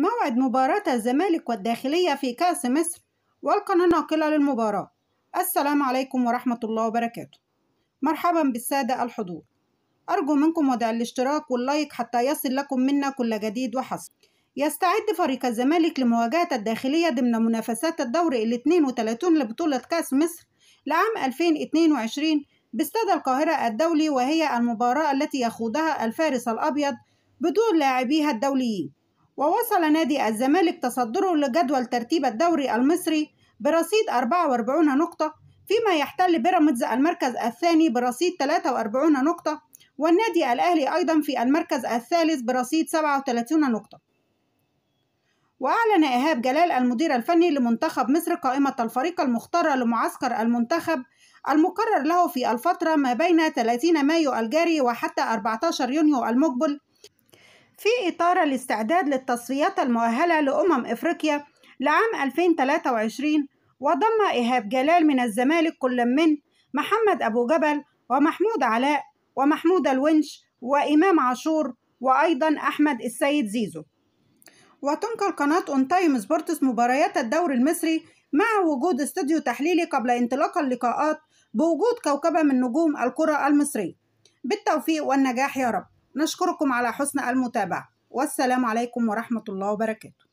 موعد مباراة الزمالك والداخلية في كأس مصر والقناة الناقلة للمباراة السلام عليكم ورحمة الله وبركاته مرحبا بالسادة الحضور أرجو منكم وضع الاشتراك واللايك حتى يصل لكم منا كل جديد وحصل يستعد فريق الزمالك لمواجهة الداخلية ضمن منافسات الدور ال 32 لبطولة كأس مصر لعام 2022 باستاد القاهرة الدولي وهي المباراة التي يخوضها الفارس الأبيض بدون لاعبيها الدوليين ووصل نادي الزمالك تصدره لجدول ترتيب الدوري المصري برصيد 44 نقطة فيما يحتل بيراميدز المركز الثاني برصيد 43 نقطة والنادي الأهلي أيضا في المركز الثالث برصيد 37 نقطة وأعلن إيهاب جلال المدير الفني لمنتخب مصر قائمة الفريق المختار لمعسكر المنتخب المقرر له في الفترة ما بين 30 مايو الجاري وحتى 14 يونيو المقبل في إطار الاستعداد للتصفيات المؤهلة لأمم إفريقيا لعام 2023 وضم إيهاب جلال من الزمالك كل من محمد أبو جبل ومحمود علاء ومحمود الونش وإمام عاشور وأيضا أحمد السيد زيزو وتنقل قناة أون تايم سبورتس مباريات الدوري المصري مع وجود استوديو تحليلي قبل انطلاق اللقاءات بوجود كوكبة من نجوم الكرة المصرية بالتوفيق والنجاح يا رب نشكركم على حسن المتابعة والسلام عليكم ورحمة الله وبركاته